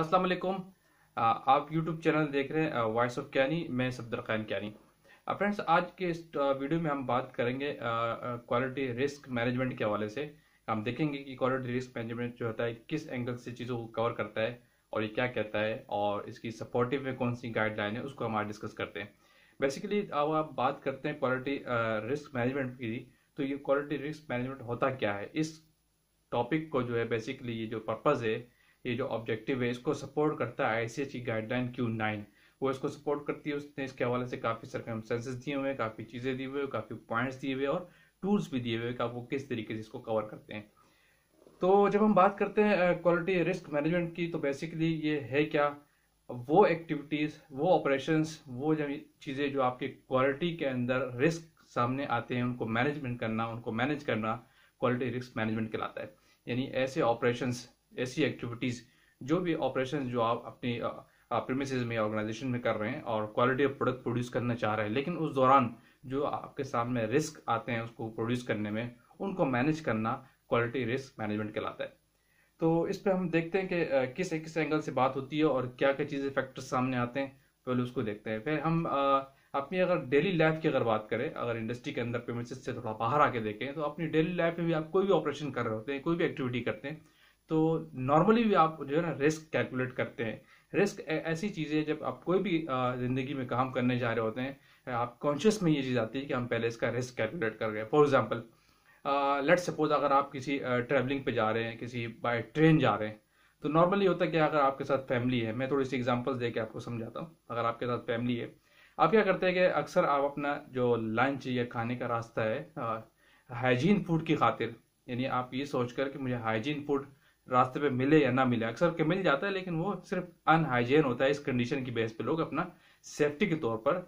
अस्सलाम वालेकुम आप YouTube चैनल देख रहे हैं वॉइस ऑफ कैनी मैं सफदर खान कैनी फ्रेंड्स आज के इस वीडियो में हम बात करेंगे क्वालिटी रिस्क मैनेजमेंट के हवाले से हम देखेंगे कि क्वालिटी रिस्क मैनेजमेंट जो होता है किस एंगल से चीज़ों को कवर करता है और ये क्या कहता है और इसकी सपोर्टिव में कौन सी गाइडलाइन है उसको हम आज डिस्कस करते हैं बेसिकली अब आप बात करते हैं क्वालिटी रिस्क मैनेजमेंट की तो ये क्वालिटी रिस्क मैनेजमेंट होता क्या है इस टॉपिक को जो है बेसिकली ये जो पर्पज़ है ये जो ऑब्जेक्टिव है इसको सपोर्ट करता है आई गाइडलाइन क्यू नाइन वो इसको सपोर्ट करती है उसने इसके हवाले से काफ़ी सरकमस्टेंसेज दिए हुए हैं काफ़ी चीज़ें दी हुई है काफ़ी पॉइंट्स दिए हुए और टूल्स भी दिए हुए हैं कि आप वो किस तरीके से इसको कवर करते हैं तो जब हम बात करते हैं क्वालिटी रिस्क मैनेजमेंट की तो बेसिकली ये है क्या वो एक्टिविटीज़ वो ऑपरेशन वो जब चीज़ें जो आपके क्वालिटी के अंदर रिस्क सामने आते हैं उनको मैनेजमेंट करना उनको मैनेज करना क्वालिटी रिस्क मैनेजमेंट कहलाता है यानी ऐसे ऑपरेशंस ऐसी एक्टिविटीज़ जो भी ऑपरेशन जो आप अपनी प्रेमिस में ऑर्गेनाइजेशन में कर रहे हैं और क्वालिटी ऑफ प्रोडक्ट प्रोड्यूस करना चाह रहे हैं लेकिन उस दौरान जो आपके सामने रिस्क आते हैं उसको प्रोड्यूस करने में उनको मैनेज करना क्वालिटी रिस्क मैनेजमेंट कहलाता है तो इस पर हम देखते हैं कि किस किस एंगल से बात होती है और क्या क्या चीज़ें फैक्टर्स सामने आते हैं पहले उसको देखते हैं फिर हम अपनी अगर डेली लाइफ की अगर बात करें अगर इंडस्ट्री के अंदर पेमेंट से थोड़ा बाहर आके देखें तो अपनी डेली लाइफ में भी आप कोई भी ऑपरेशन कर रहे होते हैं कोई भी एक्टिविटी करते हैं तो नॉर्मली भी आप जो है ना रिस्क कैलकुलेट करते हैं रिस्क ऐसी चीज़ है जब आप कोई भी ज़िंदगी में काम करने जा रहे होते हैं आप कॉन्शियस में ये चीज़ आती है कि हम पहले इसका रिस्क कैलकुलेट कर रहे हैं फॉर एग्जाम्पल लेट सपोज अगर आप किसी ट्रैवलिंग पे जा रहे हैं किसी बाय ट्रेन जा रहे हैं तो नॉर्मली होता है कि अगर आपके साथ फैमिली है मैं थोड़ी सी एग्जाम्पल्स दे के आपको समझाता हूँ अगर आपके साथ फैमिली है आप क्या करते हैं कि अक्सर आप अपना जो लंच या खाने का रास्ता है हाइजीन फूड की खातिर यानी आप ये सोच कर कि मुझे हाइजीन फूड रास्ते पे मिले या ना मिले अक्सर के मिल जाता है लेकिन वो सिर्फ अनहाइजेन होता है इस कंडीशन की बेस पे लोग अपना सेफ्टी के तौर पर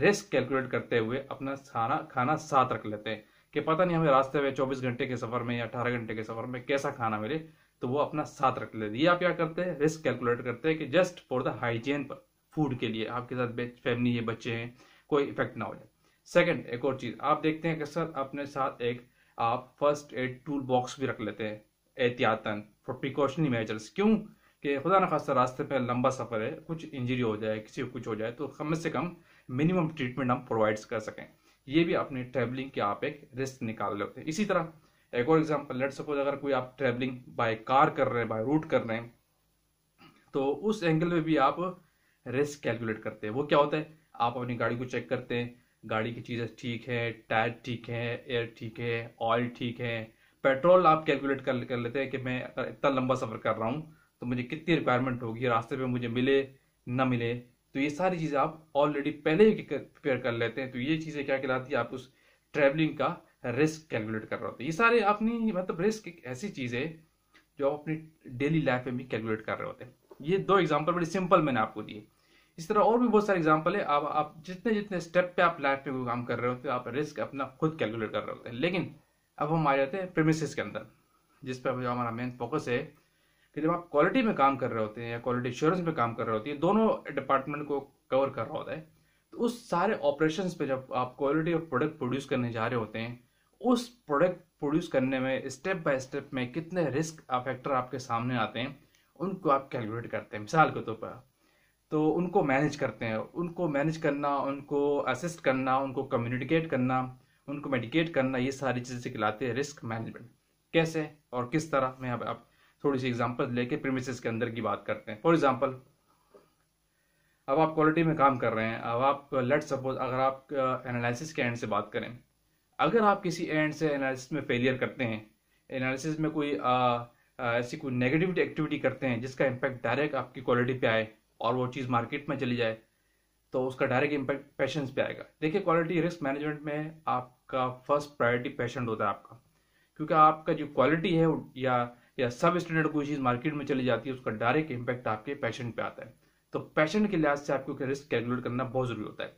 रिस्क कैलकुलेट करते हुए अपना खाना खाना साथ रख लेते हैं कि पता नहीं हमें रास्ते में चौबीस घंटे के सफ़र में या अठारह घंटे के सफ़र में कैसा खाना मिले तो वो अपना साथ रख लेते ये आप क्या करते हैं रिस्क कैलकुलेट करते हैं कि जस्ट फॉर द हाइजीन पर फूड के लिए आपके साथ फैमिली है बच्चे हैं कोई इफेक्ट ना हो जाए सेकेंड एक और चीज़ आप देखते हैं कि सर अपने साथ एक आप फर्स्ट एड टूल बॉक्स भी रख लेते हैं एहतियातन फॉर प्रिकॉशनरी मेजर्स क्यों कि खुदा न खास्ता रास्ते पर लंबा सफ़र है कुछ इंजरी हो जाए किसी को कुछ हो जाए तो कम से कम मिनिमम ट्रीटमेंट हम प्रोवाइड कर सकें ये भी अपने ट्रैवलिंग के आप एक रिस्क निकाल लेते हैं इसी तरह एक और एग्जाम्पल लेट सपोज अगर कोई आप ट्रैवलिंग बाय कार कर रहे हैं बाय रूट कर रहे हैं तो उस एंगल में भी आप रिस्क कैलकुलेट करते हैं वो क्या होता है आप अपनी गाड़ी को चेक करते हैं गाड़ी की चीज़ें ठीक है टायर ठीक है एयर ठीक है ऑयल ठीक है पेट्रोल आप कैलकुलेट कर कर लेते हैं कि मैं इतना लंबा सफ़र कर रहा हूँ तो मुझे कितनी रिक्वायरमेंट होगी रास्ते पे मुझे मिले ना मिले तो ये सारी चीज़ें आप ऑलरेडी पहले ही प्रिपेयर कर लेते हैं तो ये चीज़ें क्या कहलाती है आप उस ट्रैवलिंग का रिस्क कैलकुलेट कर रहे होते हैं ये सारे अपनी मतलब रिस्क एक ऐसी चीज़ है जो आप अपनी डेली लाइफ में भी कैलकुलेट कर रहे होते हैं ये दो एग्जाम्पल बड़े सिंपल मैंने आपको दिए इस तरह और भी बहुत सारे एग्जाम्पल है आप आप जितने जितने स्टेप पे आप लाइफ में काम कर रहे होते हैं आप रिस्क अपना खुद कैलकुलेट कर रहे होते हैं लेकिन अब हम आ जाते हैं प्रेमिसेस के अंदर जिस पर जो हमारा मेन फोकस है कि जब आप क्वालिटी में काम कर रहे होते हैं या क्वालिटी इंश्योरेंस में काम कर रहे होते हैं दोनों डिपार्टमेंट को कवर कर रहा होता है तो उस सारे ऑपरेशंस पे जब आप क्वालिटी ऑफ प्रोडक्ट प्रोड्यूस करने जा रहे होते हैं उस प्रोडक्ट प्रोड्यूस करने में स्टेप बाय स्टेप में कितने रिस्क फैक्टर आपके सामने आते हैं उनको आप कैलकुलेट करते हैं मिसाल के तौर पर तो उनको मैनेज करते हैं उनको मैनेज करना उनको असिस्ट करना उनको कम्युनिकेट करना उनको मेडिकेट करना ये सारी चीज़ें सिखलाते हैं रिस्क मैनेजमेंट कैसे और किस तरह मैं अब आप थोड़ी सी एग्जाम्पल लेके प्रीमिसेस के अंदर की बात करते हैं फॉर एग्जाम्पल अब आप क्वालिटी में काम कर रहे हैं अब आप लेट सपोज अगर आप एनालिसिस uh, के एंड से बात करें अगर आप किसी एंड से एनालिसिस में फेलियर करते हैं एनालिसिस में कोई आ, uh, आ, uh, ऐसी कोई नेगेटिव एक्टिविटी करते हैं जिसका इम्पैक्ट डायरेक्ट आपकी क्वालिटी पे आए और वो चीज़ मार्केट में चली जाए तो उसका डायरेक्ट इम्पैक्ट पेशेंट्स पे आएगा देखिए क्वालिटी रिस्क मैनेजमेंट में आपका फर्स्ट प्रायोरिटी पेशेंट होता है आपका क्योंकि आपका जो क्वालिटी है या या सब स्टैंडर्ड कोई चीज़ मार्केट में चली जाती है उसका डायरेक्ट इम्पैक्ट आपके पेशेंट पे आता है तो पेशेंट के लिहाज से आपको रिस्क कैलकुलेट करना बहुत ज़रूरी होता है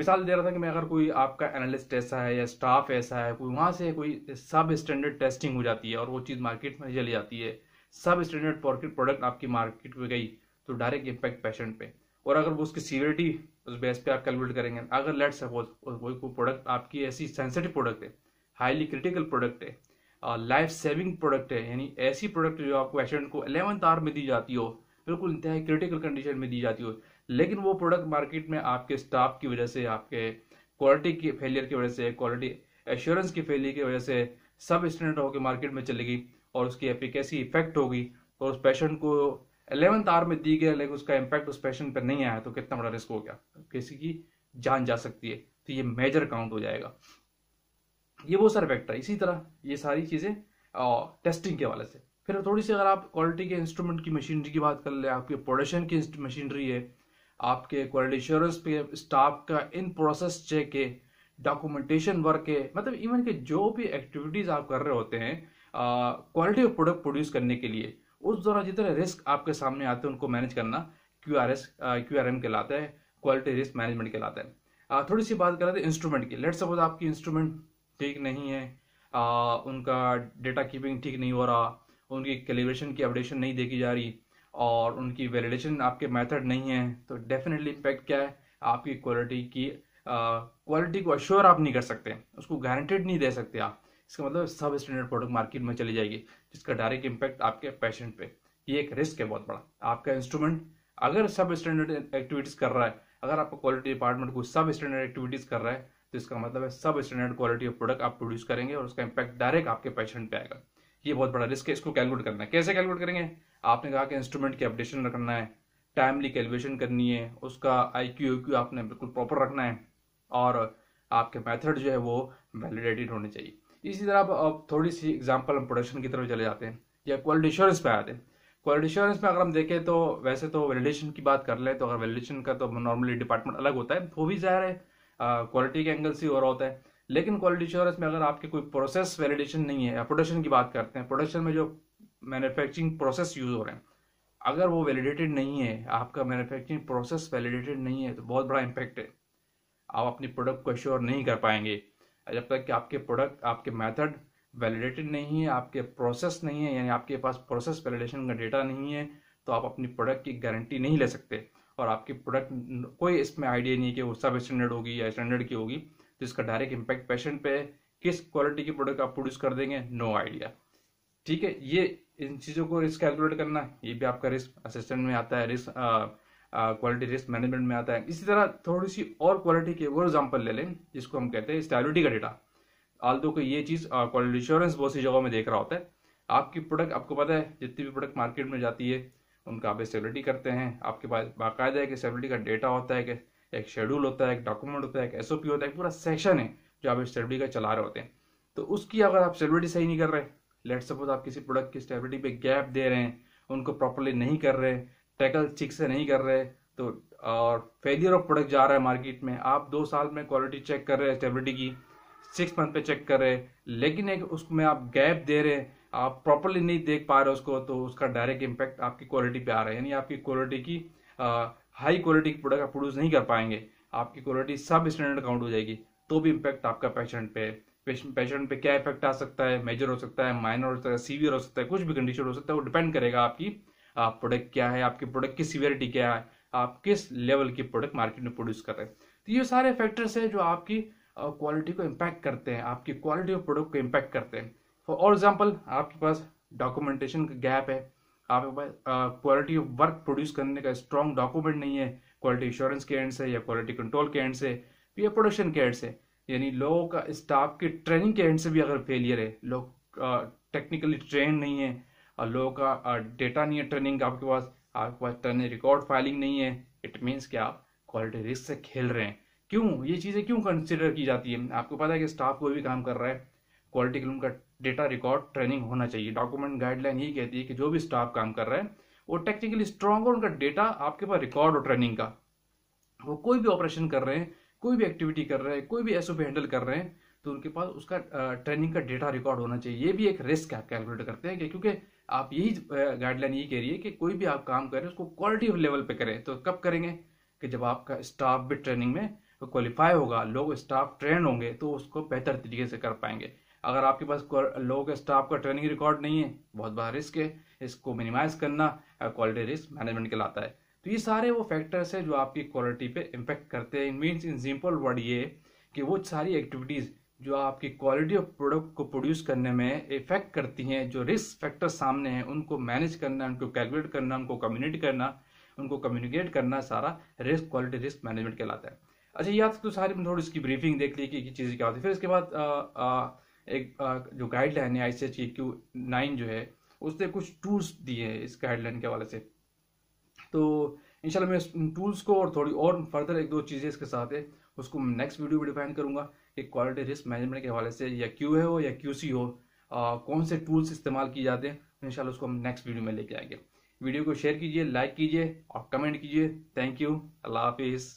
मिसाल दे रहा था कि मैं अगर कोई आपका एनालिस्ट ऐसा है या स्टाफ ऐसा है कोई वहाँ से कोई सब स्टैंडर्ड टेस्टिंग हो जाती है और वो चीज़ मार्केट में चली जाती है सब स्टैंडर्ड प्रोडक्ट आपकी मार्केट में गई तो डायरेक्ट इम्पैक्ट पेशेंट पे और अगर वो उसकी सीवियरिटी उस बेस पे आप कैलकुलेट करेंगे अगर लेट सपोज कोई कोई प्रोडक्ट आपकी ऐसी सेंसिटिव प्रोडक्ट है हाईली क्रिटिकल प्रोडक्ट है लाइफ सेविंग प्रोडक्ट है यानी ऐसी प्रोडक्ट जो आपको पेशेंट को एलेवंथ आवर में दी जाती हो बिल्कुल इंतहा क्रिटिकल कंडीशन में दी जाती हो लेकिन वो प्रोडक्ट मार्केट में आपके स्टाफ की वजह से आपके क्वालिटी के फेलियर की वजह से क्वालिटी एश्योरेंस की फेलियर की वजह से सब स्टैंडर्ड होकर मार्केट में चलेगी और उसकी एफिकेसी इफेक्ट होगी और उस पेशेंट को एलेवंथ आर में दी गया लेकिन उसका इम्पैक्ट उस पेशेंट पर नहीं आया तो कितना बड़ा रिस्क हो गया किसी की जान जा सकती है तो ये मेजर काउंट हो जाएगा ये वो सारे फैक्टर इसी तरह ये सारी चीज़ें टेस्टिंग के हवाले से फिर थोड़ी सी अगर आप क्वालिटी के इंस्ट्रूमेंट की मशीनरी की बात कर ले आपके प्रोडक्शन की मशीनरी है आपके क्वालिटी इंश्योरेंस पे स्टाफ का इन प्रोसेस चेक है डॉक्यूमेंटेशन वर्क है मतलब इवन के जो भी एक्टिविटीज़ आप कर रहे होते हैं क्वालिटी ऑफ प्रोडक्ट प्रोड्यूस करने के लिए उस दौरान जितने रिस्क आपके सामने आते हैं उनको मैनेज करना Q R S Q R M कहलाता है क्वालिटी रिस्क मैनेजमेंट कहलाता है थोड़ी सी बात कर रहे थे इंस्ट्रूमेंट की लेट सपोज आपकी इंस्ट्रूमेंट ठीक नहीं है आ, उनका डेटा कीपिंग ठीक नहीं हो रहा उनकी कैलिब्रेशन की अपडेशन नहीं देखी जा रही और उनकी वैलिडेशन आपके मेथड नहीं है तो डेफिनेटली इम्पैक्ट क्या है आपकी क्वालिटी की क्वालिटी को अश्योर आप नहीं कर सकते उसको गारंटेड नहीं दे सकते आप इसका मतलब सब स्टैंडर्ड प्रोडक्ट मार्केट में चली जाएगी जिसका डायरेक्ट इम्पैक्ट आपके पेशेंट पे ये एक रिस्क है बहुत बड़ा आपका इंस्ट्रूमेंट अगर सब स्टैंडर्ड एक्टिविटीज कर रहा है अगर आपका क्वालिटी डिपार्टमेंट कोई सब स्टैंडर्ड एक्टिविटीज कर रहा है तो इसका मतलब है सब स्टैंडर्ड क्वालिटी ऑफ प्रोडक्ट आप प्रोड्यूस करेंगे और उसका इम्पैक्ट डायरेक्ट आपके पेशेंट पे आएगा ये बहुत बड़ा रिस्क है इसको कैलकुलेट करना है कैसे कैलकुलेट करेंगे आपने कहा कि इंस्ट्रूमेंट की अपडेशन रखना है टाइमली कैलकुलेशन करनी है उसका आई क्यू क्यू आपने बिल्कुल प्रॉपर रखना है और आपके मेथड जो है वो वैलिडेटेड होने चाहिए इसी तरह अब थोड़ी सी एग्जाम्पल हम प्रोडक्शन की तरफ चले जाते हैं या क्वालिटी इश्योरेंस पे आते हैं क्वालिटी इश्योरेंस में अगर हम देखें तो वैसे तो वैलिडेशन की बात कर लें तो अगर वैलिडेशन का तो नॉर्मली डिपार्टमेंट अलग होता है वो भी ज़ाहिर है क्वालिटी के एंगल से हो रहा होता है लेकिन क्वालिटी इश्योरेंस में अगर आपके कोई प्रोसेस वैलिडेशन नहीं है या प्रोडक्शन की बात करते हैं प्रोडक्शन में जो मैन्युफैक्चरिंग प्रोसेस यूज़ हो रहे हैं अगर वो वैलिडेटेड नहीं है आपका मैन्युफैक्चरिंग प्रोसेस वैलिडेटेड नहीं है तो बहुत बड़ा इम्पैक्ट है आप अपनी प्रोडक्ट को श्योर नहीं कर पाएंगे जब तक कि आपके प्रोडक्ट आपके मेथड वैलिडेटेड नहीं है आपके प्रोसेस नहीं है यानी आपके पास प्रोसेस वैलिडेशन का डेटा नहीं है तो आप अपनी प्रोडक्ट की गारंटी नहीं ले सकते और आपके प्रोडक्ट कोई इसमें आइडिया नहीं है कि वो सब स्टैंडर्ड होगी या स्टैंडर्ड की होगी तो इसका डायरेक्ट इम्पैक्ट पेशेंट पे किस क्वालिटी की प्रोडक्ट आप प्रोड्यूस कर देंगे नो आइडिया ठीक है ये इन चीज़ों को रिस्क कैलकुलेट करना ये भी आपका रिस्क असिस्टेंट में आता है रिस्क क्वालिटी रिस्क मैनेजमेंट में आता है इसी तरह थोड़ी सी और क्वालिटी के वो एग्जाम्पल ले लें जिसको हम कहते हैं स्टेबिलिटी का डेटा आल तो को ये चीज़ क्वालिटी इंश्योरेंस बहुत सी जगहों में देख रहा होता है आपकी प्रोडक्ट आपको पता है जितनी भी प्रोडक्ट मार्केट में जाती है उनका आप स्टेबिलिटी करते हैं आपके पास बाकायदा है कि स्टेबिलिटी का डेटा होता है कि एक शेड्यूल होता है एक डॉक्यूमेंट होता है एक एस होता है एक पूरा सेक्शन है जो आप स्टेबिलिटी का चला रहे होते हैं तो उसकी अगर आप स्टेबिलिटी सही नहीं कर रहे लेट सपोज आप किसी प्रोडक्ट की स्टेबिलिटी पे गैप दे रहे हैं उनको प्रॉपरली नहीं कर रहे टैकल ठीक से नहीं कर रहे तो और फेलियर ऑफ प्रोडक्ट जा रहा है मार्केट में आप दो साल में क्वालिटी चेक कर रहे हैं स्टेबिलिटी की सिक्स मंथ पे चेक कर रहे हैं लेकिन एक उसमें आप गैप दे रहे हैं आप प्रॉपरली नहीं देख पा रहे उसको तो उसका डायरेक्ट इम्पैक्ट आपकी क्वालिटी पे आ रहा है यानी आपकी क्वालिटी की हाई क्वालिटी की प्रोडक्ट आप प्रोड्यूस नहीं कर पाएंगे आपकी क्वालिटी सब स्टैंडर्ड काउंट हो जाएगी तो भी इम्पैक्ट आपका पेशेंट पे पेशेंट पे क्या इफेक्ट आ सकता है मेजर हो सकता है माइनर हो सकता है सीवियर हो सकता है कुछ भी कंडीशन हो सकता है वो डिपेंड करेगा आपकी आप प्रोडक्ट क्या है आपके प्रोडक्ट की सीवियरिटी क्या है आप किस लेवल के प्रोडक्ट मार्केट में प्रोड्यूस कर रहे हैं तो ये सारे फैक्टर्स हैं जो आपकी क्वालिटी को इम्पैक्ट करते हैं आपकी क्वालिटी ऑफ प्रोडक्ट को इम्पैक्ट करते हैं फॉर एग्जाम्पल आपके पास डॉक्यूमेंटेशन का गैप है आपके पास क्वालिटी ऑफ वर्क प्रोड्यूस करने का स्ट्रॉन्ग डॉक्यूमेंट नहीं है क्वालिटी इंश्योरेंस के एंड से या क्वालिटी कंट्रोल के एंड से या प्रोडक्शन के एंड से यानी लोगों का स्टाफ के ट्रेनिंग के एंड से भी अगर फेलियर है लोग टेक्निकली ट्रेन नहीं है और लोगों का डेटा नहीं है ट्रेनिंग का आपके पास आपके पास ट्रेनिंग रिकॉर्ड फाइलिंग नहीं है इट मीन्स कि आप क्वालिटी रिस्क से खेल रहे हैं क्यों ये चीज़ें क्यों कंसिडर की जाती है आपको पता है कि स्टाफ कोई भी काम कर रहा है क्वालिटी के उनका डेटा रिकॉर्ड ट्रेनिंग होना चाहिए डॉक्यूमेंट गाइडलाइन यही कहती है कि जो भी स्टाफ काम कर रहा है वो टेक्निकली स्ट्रांग हो उनका डेटा आपके पास रिकॉर्ड हो ट्रेनिंग का वो कोई भी ऑपरेशन कर रहे हैं कोई भी एक्टिविटी कर रहे हैं कोई भी एस हैंडल कर रहे हैं तो उनके पास उसका ट्रेनिंग का डेटा रिकॉर्ड होना चाहिए ये भी एक रिस्क आप कैलकुलेट करते हैं क्योंकि आप यही गाइडलाइन यही कह रही है कि कोई भी आप काम करें उसको क्वालिटी लेवल पे करें तो कब करेंगे कि जब आपका स्टाफ भी ट्रेनिंग में क्वालिफाई होगा लोग स्टाफ ट्रेन होंगे तो उसको बेहतर तरीके से कर पाएंगे अगर आपके पास लोग स्टाफ का ट्रेनिंग रिकॉर्ड नहीं है बहुत बड़ा रिस्क है इसको मिनिमाइज करना क्वालिटी रिस्क मैनेजमेंट के लाता है तो ये सारे वो फैक्टर्स है जो आपकी क्वालिटी पे इम्पेक्ट करते हैं मीन्स इन सिंपल वर्ड ये कि वो सारी एक्टिविटीज़ जो आपकी क्वालिटी ऑफ प्रोडक्ट को प्रोड्यूस करने में इफेक्ट करती हैं जो रिस्क फैक्टर सामने हैं उनको मैनेज करना उनको कैलकुलेट करना उनको कम्युनिकेट करना उनको कम्युनिकेट करना सारा रिस्क क्वालिटी रिस्क मैनेजमेंट कहलाता है अच्छा याद तो सारी थोड़ी इसकी ब्रीफिंग देख ली कि चीज़ें क्या होती है फिर इसके बाद आ, आ, एक आ, जो गाइडलाइन है आई सी एच की क्यू नाइन जो है उसने कुछ टूल्स दिए हैं इस गाइडलाइन के हवाले से तो इंशाल्लाह मैं टूल्स को और थोड़ी और फर्दर एक दो चीज़ें इसके साथ है उसको नेक्स्ट वीडियो में डिफाइन करूँगा कि क्वालिटी रिस्क मैनेजमेंट के हवाले से या क्यू है हो या क्यू सी हो आ, कौन से टूल्स इस्तेमाल किए जाते हैं तो इन उसको हम नेक्स्ट वीडियो में लेके आएंगे वीडियो को शेयर कीजिए लाइक कीजिए और कमेंट कीजिए थैंक यू अल्लाह हाफिज़